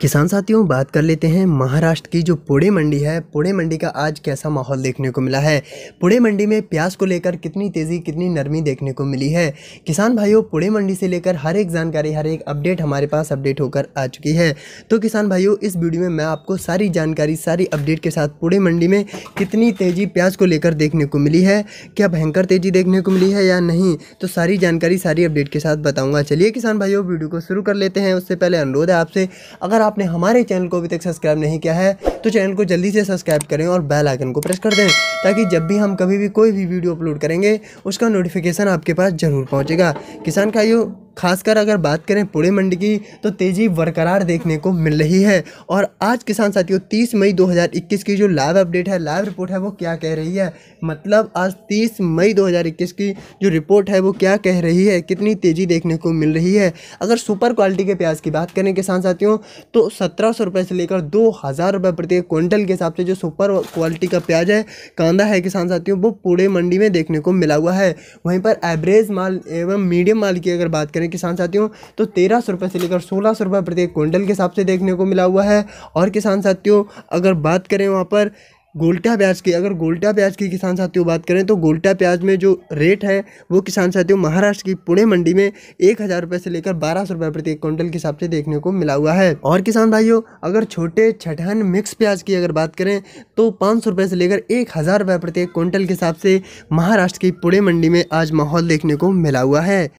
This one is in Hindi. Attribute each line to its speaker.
Speaker 1: किसान साथियों बात कर लेते हैं महाराष्ट्र की जो पुणे मंडी है पुणे मंडी का आज कैसा माहौल देखने को मिला है पुणे मंडी में प्याज को लेकर कितनी तेज़ी कितनी नरमी देखने को मिली है किसान भाइयों पुणे मंडी से लेकर हर एक जानकारी हर एक अपडेट हमारे पास अपडेट होकर आ चुकी है तो किसान भाइयों इस वीडियो में मैं आपको सारी जानकारी सारी अपडेट के साथ पुणे मंडी में कितनी तेज़ी प्याज को लेकर देखने को मिली है क्या भयंकर तेज़ी देखने को मिली है या नहीं तो सारी जानकारी सारी अपडेट के साथ बताऊँगा चलिए किसान भाइयों वीडियो को शुरू कर लेते हैं उससे पहले अनुरोध है आपसे अगर आपने हमारे चैनल को अभी तक सब्सक्राइब नहीं किया है तो चैनल को जल्दी से सब्सक्राइब करें और बेल आइकन को प्रेस कर दें ताकि जब भी हम कभी भी कोई भी वीडियो अपलोड करेंगे उसका नोटिफिकेशन आपके पास ज़रूर पहुँचेगा किसान भाइयों खासकर अगर बात करें पूरे मंडी की तो तेज़ी बरकरार देखने को मिल रही है और आज किसान साथियों 30 मई 2021 की जो लाइव अपडेट है लाइव रिपोर्ट है वो क्या कह रही है मतलब आज 30 मई 2021 की जो रिपोर्ट है वो क्या कह रही है कितनी तेज़ी देखने को मिल रही है अगर सुपर क्वालिटी के प्याज की बात करें किसान साथियों तो सत्रह सौ रुपये से लेकर दो हज़ार रुपये प्रति क्विंटल के हिसाब से जो सुपर क्वालिटी का प्याज है कांदा है किसान साथियों वो पूरे मंडी में देखने को मिला हुआ है वहीं पर एवरेज माल एवं मीडियम माल की अगर बात करें में किसान साथियों तो तेरह सौ रुपये से लेकर सोलह सौ रुपये प्रत्येक क्विंटल के हिसाब से देखने को मिला हुआ है और किसान साथियों अगर बात करें वहाँ पर गोल्टा प्याज की अगर गोल्टा प्याज की किसान साथियों बात करें तो गोल्टा प्याज में जो रेट है वो किसान साथियों महाराष्ट्र की पुणे मंडी में एक हज़ार रुपये से लेकर बारह सौ रुपये प्रति क्विंटल के हिसाब से देखने को मिला हुआ है और किसान भाइयों अगर छोटे छठहन मिक्स प्याज की अगर बात करें तो पाँच सौ रुपये से लेकर एक हज़ार रुपये प्रत्येक क्विंटल के हिसाब से महाराष्ट्र की पुणे मंडी में आज माहौल देखने को मिला हुआ है